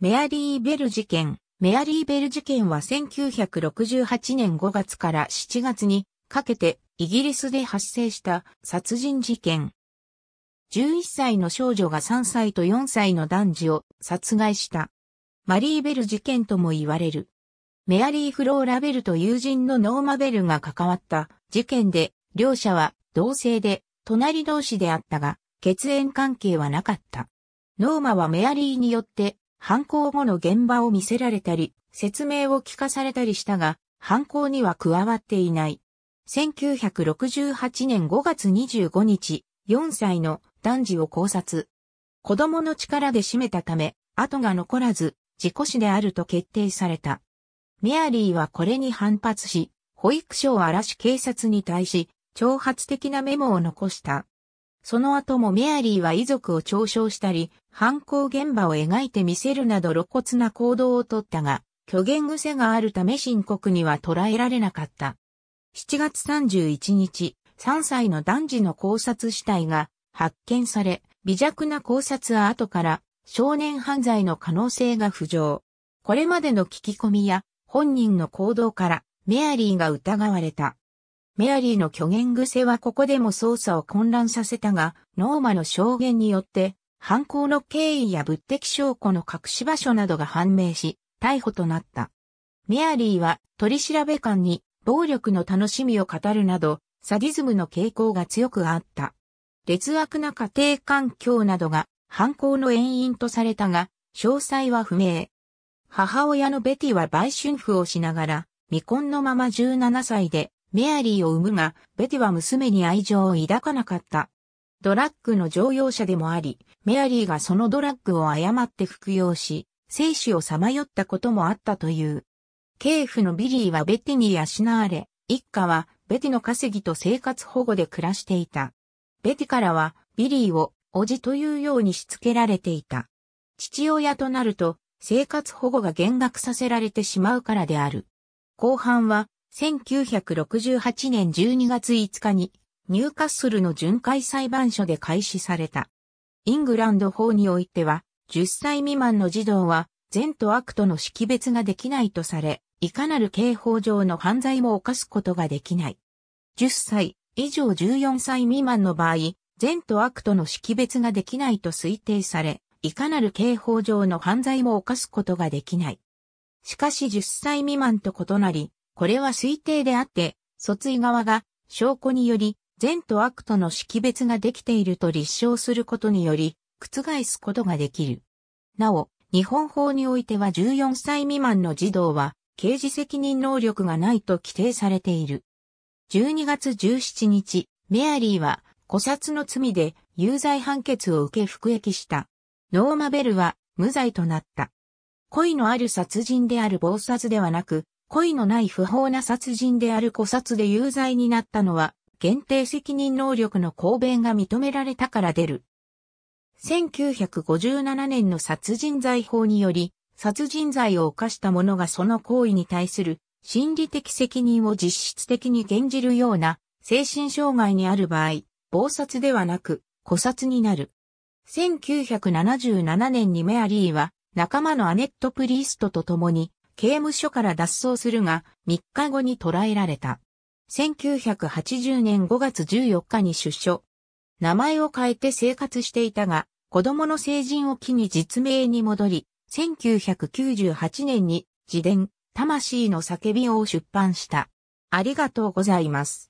メアリー・ベル事件。メアリー・ベル事件は1968年5月から7月にかけてイギリスで発生した殺人事件。11歳の少女が3歳と4歳の男児を殺害した。マリー・ベル事件とも言われる。メアリー・フローラ・ベルと友人のノーマ・ベルが関わった事件で、両者は同性で隣同士であったが、血縁関係はなかった。ノーマはメアリーによって犯行後の現場を見せられたり、説明を聞かされたりしたが、犯行には加わっていない。1968年5月25日、4歳の男児を考察。子供の力で締めたため、後が残らず、事故死であると決定された。メアリーはこれに反発し、保育所を荒らし警察に対し、挑発的なメモを残した。その後もメアリーは遺族を嘲笑したり、犯行現場を描いて見せるなど露骨な行動をとったが、虚言癖があるため深刻には捉えられなかった。7月31日、3歳の男児の考察死体が発見され、微弱な考察は後から少年犯罪の可能性が浮上。これまでの聞き込みや本人の行動からメアリーが疑われた。メアリーの虚言癖はここでも捜査を混乱させたが、ノーマの証言によって、犯行の経緯や物的証拠の隠し場所などが判明し、逮捕となった。メアリーは取り調べ官に暴力の楽しみを語るなど、サディズムの傾向が強くあった。劣悪な家庭環境などが犯行の原因とされたが、詳細は不明。母親のベティは売春婦をしながら、未婚のまま17歳でメアリーを産むが、ベティは娘に愛情を抱かなかった。ドラッグの乗用車でもあり、メアリーがそのドラッグを誤って服用し、生死をさまよったこともあったという。ケーフのビリーはベティに養われ、一家はベティの稼ぎと生活保護で暮らしていた。ベティからはビリーをおじというようにしつけられていた。父親となると生活保護が減額させられてしまうからである。後半は1968年12月5日にニューカッスルの巡回裁判所で開始された。イングランド法においては、10歳未満の児童は、善と悪との識別ができないとされ、いかなる刑法上の犯罪も犯すことができない。10歳以上14歳未満の場合、善と悪との識別ができないと推定され、いかなる刑法上の犯罪も犯すことができない。しかし10歳未満と異なり、これは推定であって、訴追側が証拠により善と悪との識別ができていると立証することにより、覆すことができる。なお、日本法においては14歳未満の児童は、刑事責任能力がないと規定されている。12月17日、メアリーは、誤殺の罪で有罪判決を受け服役した。ノーマベルは無罪となった。故意のある殺人である暴殺ではなく、恋のない不法な殺人である古殺で有罪になったのは、限定責任能力の公弁が認められたから出る。1957年の殺人罪法により、殺人罪を犯した者がその行為に対する心理的責任を実質的に減じるような精神障害にある場合、暴殺ではなく、古殺になる。1977年にメアリーは仲間のアネット・プリーストと共に刑務所から脱走するが、3日後に捕らえられた。1980年5月14日に出所。名前を変えて生活していたが、子供の成人を機に実名に戻り、1998年に自伝、魂の叫びを出版した。ありがとうございます。